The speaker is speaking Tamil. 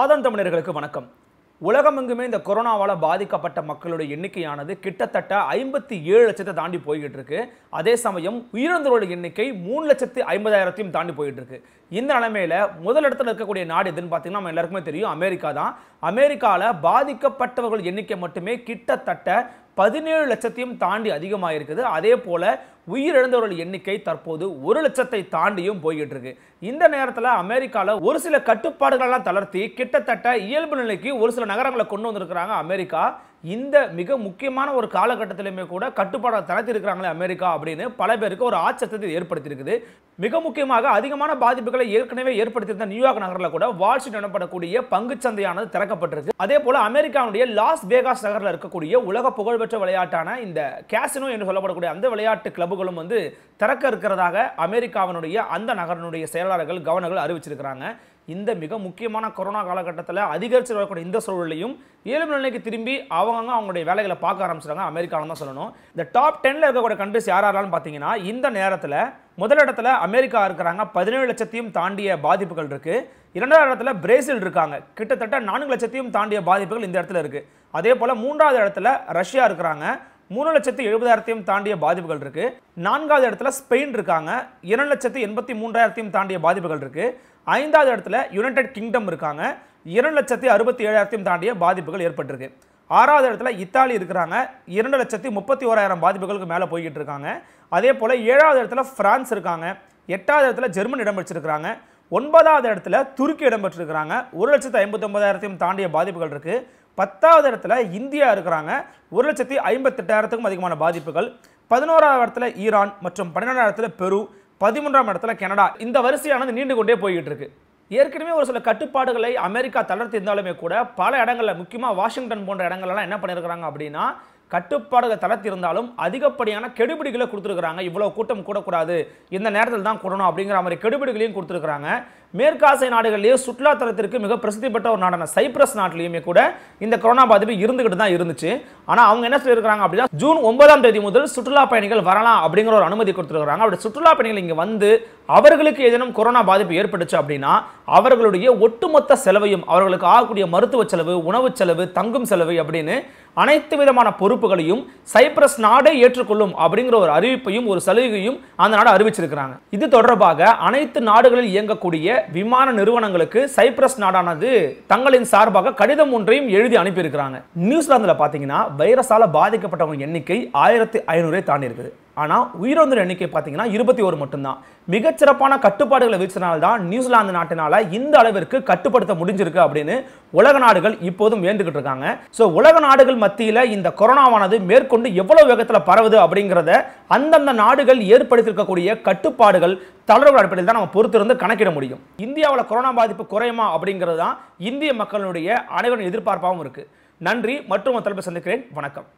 ஆதன் தமிழர்களுக்கு வணக்கம் உலகமெங்குமே இந்த கொரோனாவால் பாதிக்கப்பட்ட மக்களுடைய எண்ணிக்கையானது கிட்டத்தட்ட ஐம்பத்தி ஏழு லட்சத்தை தாண்டி போய்கிட்டு இருக்கு அதே சமயம் உயிரிழந்தவர்கள் எண்ணிக்கை மூணு லட்சத்து ஐம்பதாயிரத்தையும் தாண்டி போயிட்டு இருக்கு இந்த நிலைமையில முதலிடத்தில் இருக்கக்கூடிய நாடு எதுன்னு பார்த்தீங்கன்னா நம்ம எல்லாருக்குமே தெரியும் அமெரிக்கா தான் அமெரிக்காவில் பாதிக்கப்பட்டவர்கள் எண்ணிக்கை மட்டுமே கிட்டத்தட்ட பதினேழு லட்சத்தையும் தாண்டி அதிகமாக இருக்குது அதே போல் உயிரிழந்தவர்கள் எண்ணிக்கை தற்போது ஒரு லட்சத்தை தாண்டியும் போய்கிட்டு இருக்கு இந்த நேரத்தில் அமெரிக்காவில் ஒரு சில கட்டுப்பாடுகளெல்லாம் தளர்த்தி கிட்டத்தட்ட இயல்பு நிலைக்கு ஒரு சில நகரங்களை கொண்டு வந்திருக்கிறாங்க அமெரிக்கா இந்த மிக முக்கியமான ஒரு காலகட்டத்திலுமே கூட கட்டுப்பாடை தளர்த்திருக்கிறாங்களே அமெரிக்கா அப்படின்னு பல பேருக்கு ஒரு ஆச்சரியத்தை ஏற்படுத்தியிருக்குது மிக முக்கியமாக அதிகமான பாதிப்புகளை ஏற்கனவே ஏற்படுத்தியிருந்த நியூயார்க் நகரில் கூட வால்ஸ்ட்ரீட் எனப்படக்கூடிய பங்கு சந்தையானது திறக்கப்பட்டிருக்கு அதே போல அமெரிக்காவுடைய லாஸ் வேகாஸ் நகரில் இருக்கக்கூடிய உலக புகழ்பெற்ற விளையாட்டான இந்த கேசினோ என்று சொல்லப்படக்கூடிய அந்த விளையாட்டு கிளப்புகளும் வந்து திறக்க இருக்கிறதாக அமெரிக்காவினுடைய அந்த நகரனுடைய செயலாளர்கள் கவர்னர்கள் அறிவிச்சிருக்கிறாங்க இந்த மிக முக்கியமான கொரோனா காலகட்டத்தில் அதிகரித்து வரக்கூடிய இந்த சூழலையும் இயல்பு நிலைக்கு திரும்பி அவங்க அவங்களுடைய வேலைகளை பார்க்க ஆரம்பிச்சிட்டாங்க அமெரிக்காவில் தான் சொல்லணும் இந்த டாப் டெனில் இருக்கக்கூடிய கண்ட்ரிஸ் யார் யாராலும் பார்த்தீங்கன்னா இந்த நேரத்தில் முதலிடத்தில் அமெரிக்கா இருக்கிறாங்க பதினேழு லட்சத்தையும் தாண்டிய பாதிப்புகள் இருக்குது இரண்டாவது இடத்துல பிரேசில் இருக்காங்க கிட்டத்தட்ட நான்கு லட்சத்தையும் தாண்டிய பாதிப்புகள் இந்த இடத்துல இருக்குது அதே போல் மூன்றாவது இடத்துல ரஷ்யா இருக்கிறாங்க மூணு லட்சத்து எழுபதாயிரத்தையும் தாண்டிய பாதிப்புகள் இருக்குது நான்காவது இடத்துல ஸ்பெயின் இருக்காங்க இரண்டு லட்சத்து எண்பத்தி மூன்றாயிரத்தையும் தாண்டிய பாதிப்புகள் இருக்குது ஐந்தாவது இடத்துல யுனைடெட் கிங்டம் இருக்காங்க இரண்டு லட்சத்து அறுபத்தி ஏழாயிரத்தையும் தாண்டிய பாதிப்புகள் ஏற்பட்டிருக்கு ஆறாவது இடத்துல இத்தாலி இருக்கிறாங்க இரண்டு லட்சத்தி முப்பத்தி ஓராயிரம் பாதிப்புகளுக்கு மேலே போய்கிட்டு இருக்காங்க அதே போல் ஏழாவது இடத்துல ஃப்ரான்ஸ் இருக்காங்க எட்டாவது இடத்துல ஜெர்மன் இடம் வச்சிருக்கிறாங்க ஒன்பதாவது இடத்துல துருக்கி இடம்பெற்றிருக்கிறாங்க ஒரு லட்சத்து ஐம்பத்தொம்பதாயிரத்தையும் தாண்டிய பாதிப்புகள் இருக்குது பத்தாவது இடத்துல இந்தியா இருக்கிறாங்க ஒரு லட்சத்தி ஐம்பத்தெட்டாயிரத்துக்கும் அதிகமான பாதிப்புகள் பதினோராவது இடத்துல ஈரான் மற்றும் பன்னெண்டாம் இடத்துல பெரு பதிமூன்றாம் இடத்துல கனடா இந்த வரிசையானது நீண்டு கொண்டே போய்கிட்டு இருக்கு ஏற்கனவே ஒரு சில கட்டுப்பாடுகளை அமெரிக்கா தளர்த்தி இருந்தாலுமே கூட பல இடங்களில் முக்கியமாக வாஷிங்டன் போன்ற இடங்கள்லாம் என்ன பண்ணியிருக்கிறாங்க அப்படின்னா கட்டுப்பாடுகள் தளர்த்திருந்தாலும் அதிகப்படியான கெடுபிடிகளை கொடுத்துருக்குறாங்க இவ்வளோ கூட்டம் கூடக்கூடாது இந்த நேரத்தில் தான் கூடணும் அப்படிங்கிற மாதிரி கெடுபிடிகளையும் கொடுத்துருக்குறாங்க மேற்காசிய நாடுகளிலேயே சுற்றுலாத்தலத்திற்கு மிக பிரசித்தி பெற்ற ஒரு நாடான சைப்ரஸ் நாட்டிலையுமே கூட இந்த கொரோனா பாதிப்பு இருந்துக்கிட்டு தான் இருந்துச்சு ஆனால் அவங்க என்ன சொல்லியிருக்காங்க அப்படின்னா ஜூன் ஒன்பதாம் தேதி முதல் சுற்றுலா பயணிகள் வரலாம் அப்படிங்கிற ஒரு அனுமதி கொடுத்துருக்குறாங்க அப்படி சுற்றுலா பயணிகள் இங்கே வந்து அவர்களுக்கு ஏதேனும் கொரோனா பாதிப்பு ஏற்பட்டுச்சு அப்படின்னா அவர்களுடைய ஒட்டுமொத்த செலவையும் அவர்களுக்கு ஆகக்கூடிய மருத்துவ செலவு உணவு செலவு தங்கும் செலவு அப்படின்னு அனைத்து விதமான பொறுப்புகளையும் சைப்ரஸ் நாடே ஏற்றுக்கொள்ளும் அப்படிங்கிற ஒரு அறிவிப்பையும் ஒரு சலுகையும் அந்த நாடு அறிவிச்சிருக்கிறாங்க இது தொடர்பாக அனைத்து நாடுகளில் இயங்கக்கூடிய விமான நிறுவனங்களுக்கு சைப்ரஸ் நாடானது தங்களின் சார்பாக கடிதம் ஒன்றையும் எழுதி அனுப்பியிருக்கிறாங்க நியூசிலாந்தில் பார்த்தீங்கன்னா வைரஸால் பாதிக்கப்பட்டவங்க எண்ணிக்கை ஆயிரத்தி ஐநூறே தாண்டி இருக்குது ஆனால் உயிரிழந்த எண்ணிக்கை பார்த்தீங்கன்னா இருபத்தி ஒரு மட்டும்தான் மிகச்சிறப்பான கட்டுப்பாடுகளை வீச்சினால்தான் நியூசிலாந்து நாட்டினால் இந்த அளவிற்கு கட்டுப்படுத்த முடிஞ்சிருக்கு அப்படின்னு உலக நாடுகள் இப்போதும் வேண்டுகிட்டு இருக்காங்க ஸோ உலக நாடுகள் மத்தியில் இந்த கொரோனாவானது மேற்கொண்டு எவ்வளவு வேகத்தில் பரவுது அப்படிங்கிறத அந்தந்த நாடுகள் ஏற்படுத்தியிருக்கக்கூடிய கட்டுப்பாடுகள் தளர்வு அடிப்படையில் தான் நம்ம பொறுத்திருந்து கணக்கிட முடியும் இந்தியாவில் கொரோனா பாதிப்பு குறையுமா அப்படிங்கிறது தான் இந்திய மக்களுடைய அனைவரின் எதிர்பார்ப்பாகவும் இருக்குது நன்றி மற்றும் தலைப்பு சந்திக்கிறேன் வணக்கம்